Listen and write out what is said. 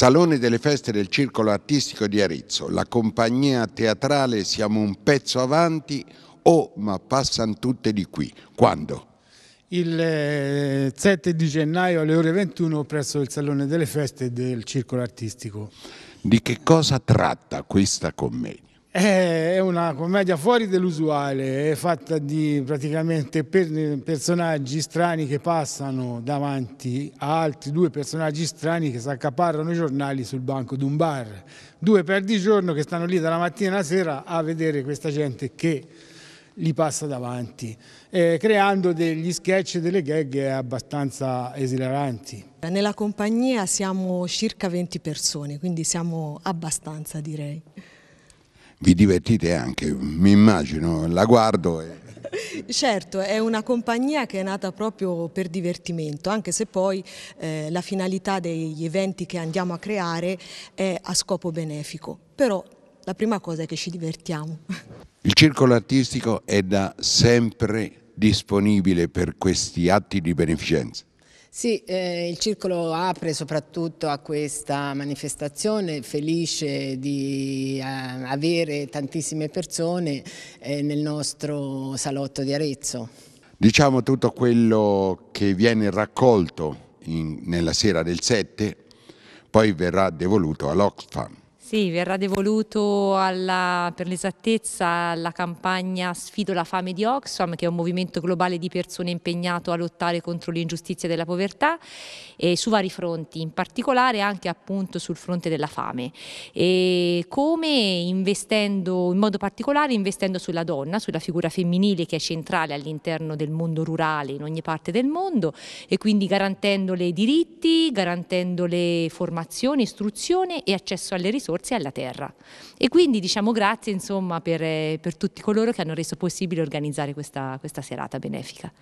Salone delle feste del Circolo Artistico di Arezzo, la compagnia teatrale Siamo un pezzo avanti o oh, ma passano tutte di qui. Quando? Il 7 eh, di gennaio alle ore 21 presso il Salone delle Feste del Circolo Artistico. Di che cosa tratta questa commedia? Eh, è una commedia fuori dell'usuale, è fatta di praticamente per personaggi strani che passano davanti a altri due personaggi strani che si accaparrano i giornali sul banco di un bar. Due perdigiorno che stanno lì dalla mattina alla sera a vedere questa gente che li passa davanti, eh, creando degli sketch e delle gag abbastanza esilaranti. Nella compagnia siamo circa 20 persone, quindi siamo abbastanza direi vi divertite anche, mi immagino, la guardo. E... Certo, è una compagnia che è nata proprio per divertimento, anche se poi eh, la finalità degli eventi che andiamo a creare è a scopo benefico, però la prima cosa è che ci divertiamo. Il circolo artistico è da sempre disponibile per questi atti di beneficenza? Sì, eh, il circolo apre soprattutto a questa manifestazione felice di eh, avere tantissime persone eh, nel nostro salotto di Arezzo. Diciamo tutto quello che viene raccolto in, nella sera del 7 poi verrà devoluto all'Oxfam. Sì, verrà devoluto alla, per l'esattezza alla campagna Sfido la fame di Oxfam, che è un movimento globale di persone impegnato a lottare contro l'ingiustizia della povertà e su vari fronti, in particolare anche appunto sul fronte della fame. E come investendo, in modo particolare investendo sulla donna, sulla figura femminile che è centrale all'interno del mondo rurale in ogni parte del mondo e quindi garantendole diritti, garantendole formazione, istruzione e accesso alle risorse risorse alla terra. E quindi diciamo grazie insomma, per, eh, per, tutti coloro che hanno reso possibile organizzare questa, questa serata benefica.